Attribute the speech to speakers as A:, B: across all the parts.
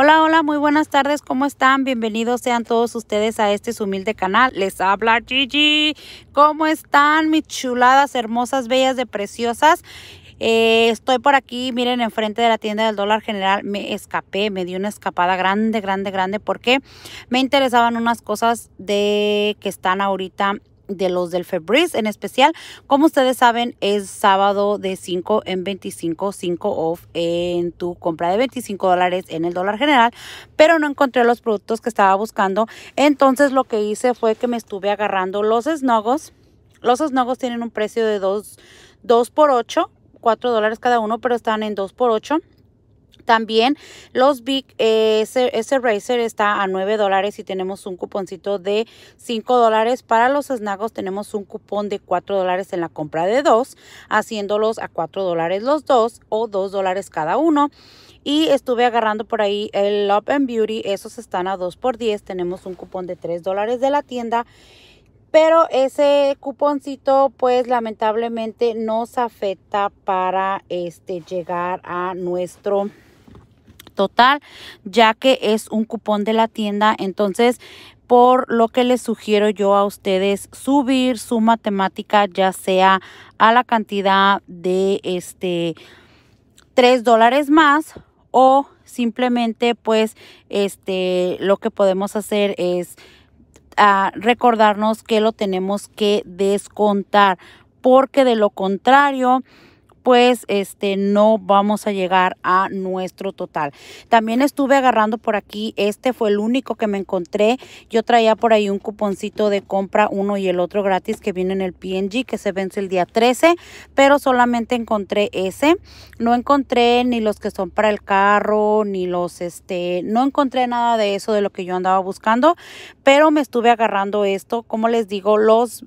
A: Hola, hola, muy buenas tardes, ¿cómo están? Bienvenidos sean todos ustedes a este humilde canal. Les habla Gigi. ¿Cómo están mis chuladas, hermosas, bellas de preciosas? Eh, estoy por aquí, miren, enfrente de la tienda del dólar general me escapé, me di una escapada grande, grande, grande, porque me interesaban unas cosas de que están ahorita de los del Febreze en especial. Como ustedes saben, es sábado de 5 en 25, 5 off en tu compra de 25 dólares en el dólar general, pero no encontré los productos que estaba buscando. Entonces lo que hice fue que me estuve agarrando los snogos. Los snogos tienen un precio de 2, 2 por 8, 4 dólares cada uno, pero están en 2 por 8. También los Big eh, ese, Racer está a 9 dólares y tenemos un cuponcito de 5 dólares. Para los Snagos tenemos un cupón de 4 dólares en la compra de dos, haciéndolos a 4 dólares los dos o 2 dólares cada uno. Y estuve agarrando por ahí el Love and Beauty, esos están a 2 por 10. Tenemos un cupón de 3 dólares de la tienda. Pero ese cuponcito, pues lamentablemente nos afecta para este llegar a nuestro total, ya que es un cupón de la tienda. Entonces, por lo que les sugiero yo a ustedes subir su matemática, ya sea a la cantidad de este 3 dólares más o simplemente pues este lo que podemos hacer es ah, recordarnos que lo tenemos que descontar porque de lo contrario pues este no vamos a llegar a nuestro total. También estuve agarrando por aquí, este fue el único que me encontré. Yo traía por ahí un cuponcito de compra uno y el otro gratis que viene en el PNG que se vence el día 13, pero solamente encontré ese. No encontré ni los que son para el carro, ni los este, no encontré nada de eso de lo que yo andaba buscando, pero me estuve agarrando esto, como les digo, los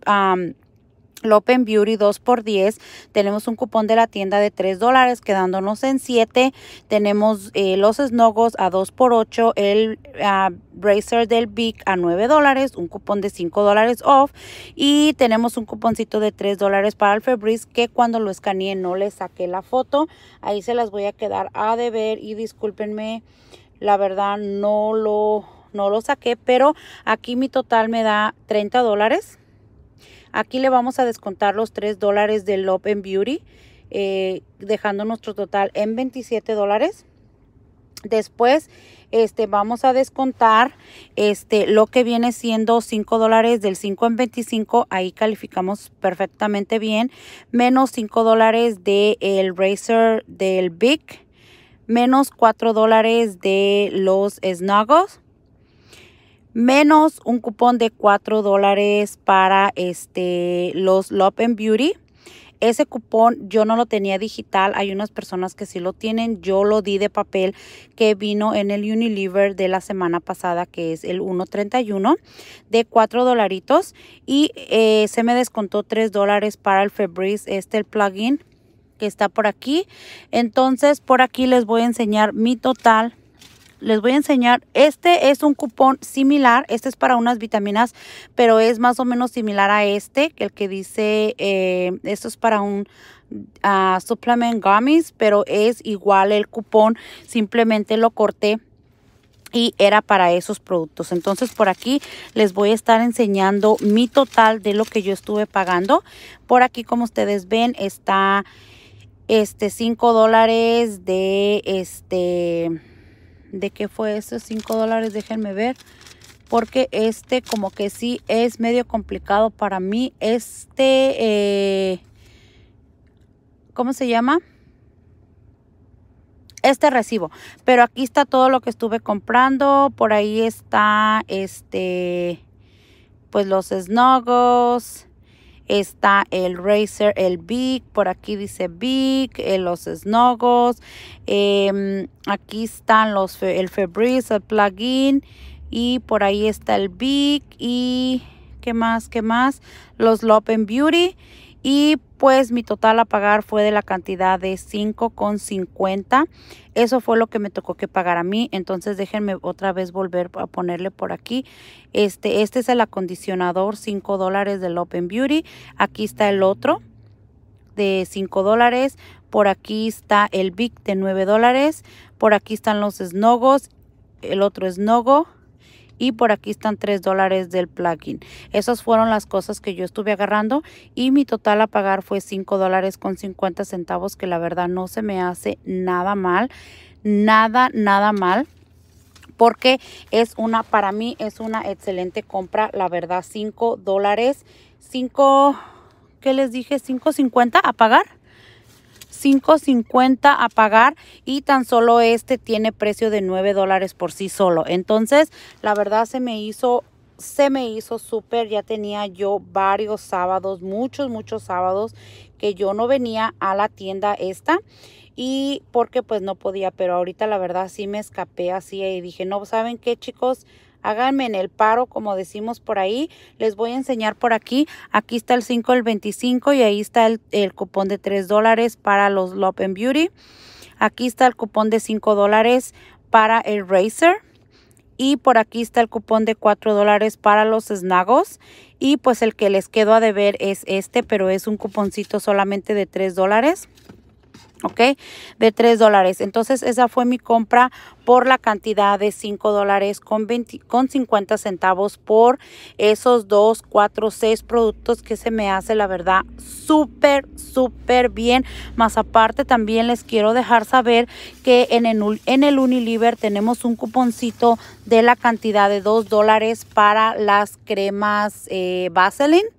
A: Lopen Beauty 2x10. Tenemos un cupón de la tienda de 3 dólares, quedándonos en 7. Tenemos eh, los snogos a 2x8, el ah, bracer del Big a 9 dólares, un cupón de 5 dólares off. Y tenemos un cuponcito de 3 dólares para el Febreze que cuando lo escaneé no le saqué la foto. Ahí se las voy a quedar a deber y discúlpenme, la verdad no lo, no lo saqué, pero aquí mi total me da 30 dólares Aquí le vamos a descontar los 3 dólares del Love Beauty, eh, dejando nuestro total en 27 dólares. Después este, vamos a descontar este, lo que viene siendo 5 dólares del 5 en 25. Ahí calificamos perfectamente bien. Menos 5 dólares del Racer del Big. Menos 4 dólares de los Snuggles menos un cupón de 4 dólares para este, los Love Beauty. Ese cupón yo no lo tenía digital, hay unas personas que sí lo tienen, yo lo di de papel que vino en el Unilever de la semana pasada que es el 1.31 de 4 dolaritos y eh, se me descontó 3 dólares para el Febreze, este el plugin que está por aquí. Entonces por aquí les voy a enseñar mi total les voy a enseñar. Este es un cupón similar. Este es para unas vitaminas, pero es más o menos similar a este, el que dice, eh, esto es para un ah, supplement gummies, pero es igual el cupón. Simplemente lo corté y era para esos productos. Entonces por aquí les voy a estar enseñando mi total de lo que yo estuve pagando. Por aquí como ustedes ven está este 5 dólares de este de qué fue esos 5 dólares, déjenme ver. Porque este como que sí es medio complicado para mí. Este, eh, ¿cómo se llama? Este recibo. Pero aquí está todo lo que estuve comprando. Por ahí está, este, pues los snogos está el Razer, el Big, por aquí dice Big, eh, los Snuggles, em, aquí están los, el Febreze, el plugin y por ahí está el Big y qué más, qué más, los Lopen Beauty y pues mi total a pagar fue de la cantidad de 5,50. Eso fue lo que me tocó que pagar a mí. Entonces déjenme otra vez volver a ponerle por aquí. Este, este es el acondicionador 5 dólares del Open Beauty. Aquí está el otro de 5 dólares. Por aquí está el Big de 9 dólares. Por aquí están los snogos. El otro snogo y por aquí están 3 dólares del plugin. Esas fueron las cosas que yo estuve agarrando y mi total a pagar fue 5 dólares con 50 centavos que la verdad no se me hace nada mal, nada, nada mal porque es una, para mí es una excelente compra, la verdad, 5 dólares, 5, ¿qué les dije? 5.50 a pagar. 5.50 a pagar y tan solo este tiene precio de 9 dólares por sí solo. Entonces, la verdad se me hizo se me hizo súper, ya tenía yo varios sábados, muchos, muchos sábados que yo no venía a la tienda esta y porque pues no podía, pero ahorita la verdad sí me escapé así y dije, no, ¿saben qué chicos? háganme en el paro, como decimos por ahí. Les voy a enseñar por aquí. Aquí está el 5, el 25 y ahí está el, cupón de 3 dólares para los Love Beauty. Aquí está el cupón de 5 dólares para el Razer. Y por aquí está el cupón de 4 dólares para los snagos. Y pues el que les quedo a deber es este, pero es un cuponcito solamente de 3 dólares. ¿ok? De 3 dólares. Entonces esa fue mi compra por la cantidad de 5 dólares con, con 50 centavos por esos 2, 4, 6 productos que se me hace la verdad súper, súper bien. Más aparte también les quiero dejar saber que en el, en el Unilever tenemos un cuponcito de la cantidad de 2 dólares para las cremas eh, Vaseline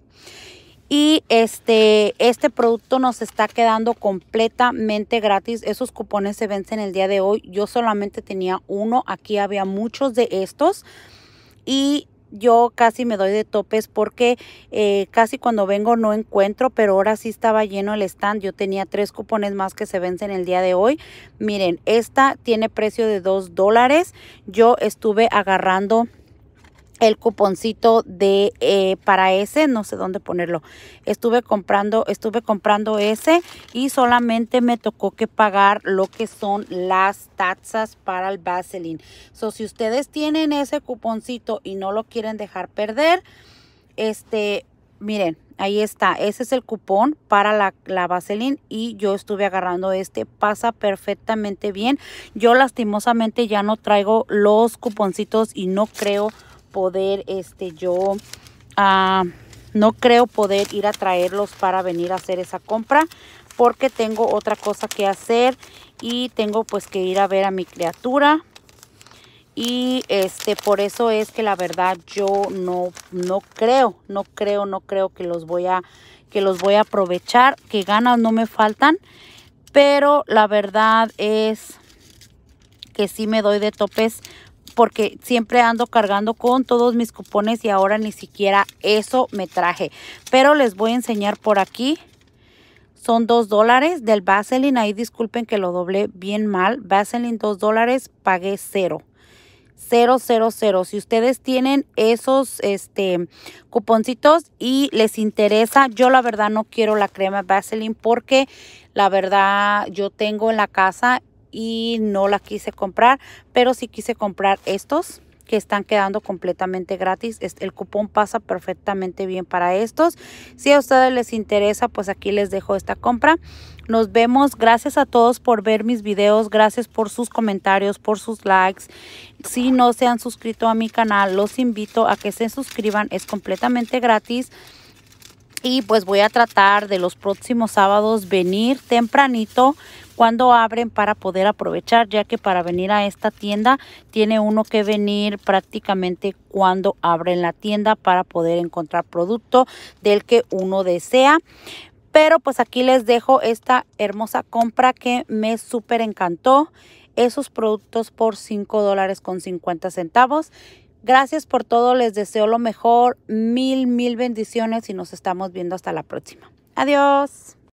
A: y este, este producto nos está quedando completamente gratis. Esos cupones se vencen el día de hoy. Yo solamente tenía uno. Aquí había muchos de estos. Y yo casi me doy de topes porque eh, casi cuando vengo no encuentro, pero ahora sí estaba lleno el stand. Yo tenía tres cupones más que se vencen el día de hoy. Miren, esta tiene precio de 2 dólares. Yo estuve agarrando el cuponcito de eh, para ese no sé dónde ponerlo estuve comprando estuve comprando ese y solamente me tocó que pagar lo que son las tazas para el vaseline so si ustedes tienen ese cuponcito y no lo quieren dejar perder este miren ahí está ese es el cupón para la, la vaseline y yo estuve agarrando este pasa perfectamente bien yo lastimosamente ya no traigo los cuponcitos y no creo poder este yo ah, no creo poder ir a traerlos para venir a hacer esa compra porque tengo otra cosa que hacer y tengo pues que ir a ver a mi criatura y este por eso es que la verdad yo no no creo no creo no creo que los voy a que los voy a aprovechar que ganas no me faltan pero la verdad es que si me doy de topes porque siempre ando cargando con todos mis cupones y ahora ni siquiera eso me traje. Pero les voy a enseñar por aquí. Son 2 dólares del Vaseline. Ahí disculpen que lo doblé bien mal. Vaseline 2 dólares, pagué 0. 000. Si ustedes tienen esos este, cuponcitos y les interesa, yo la verdad no quiero la crema Vaseline porque la verdad yo tengo en la casa y no la quise comprar, pero sí quise comprar estos que están quedando completamente gratis. El cupón pasa perfectamente bien para estos. Si a ustedes les interesa, pues aquí les dejo esta compra. Nos vemos. Gracias a todos por ver mis videos. Gracias por sus comentarios, por sus likes. Si no se han suscrito a mi canal, los invito a que se suscriban. Es completamente gratis. Y pues voy a tratar de los próximos sábados venir tempranito cuando abren para poder aprovechar, ya que para venir a esta tienda tiene uno que venir prácticamente cuando abren la tienda para poder encontrar producto del que uno desea. Pero pues aquí les dejo esta hermosa compra que me súper encantó. Esos productos por 5 dólares con 50 centavos. Gracias por todo, les deseo lo mejor, mil, mil bendiciones y nos estamos viendo hasta la próxima. Adiós.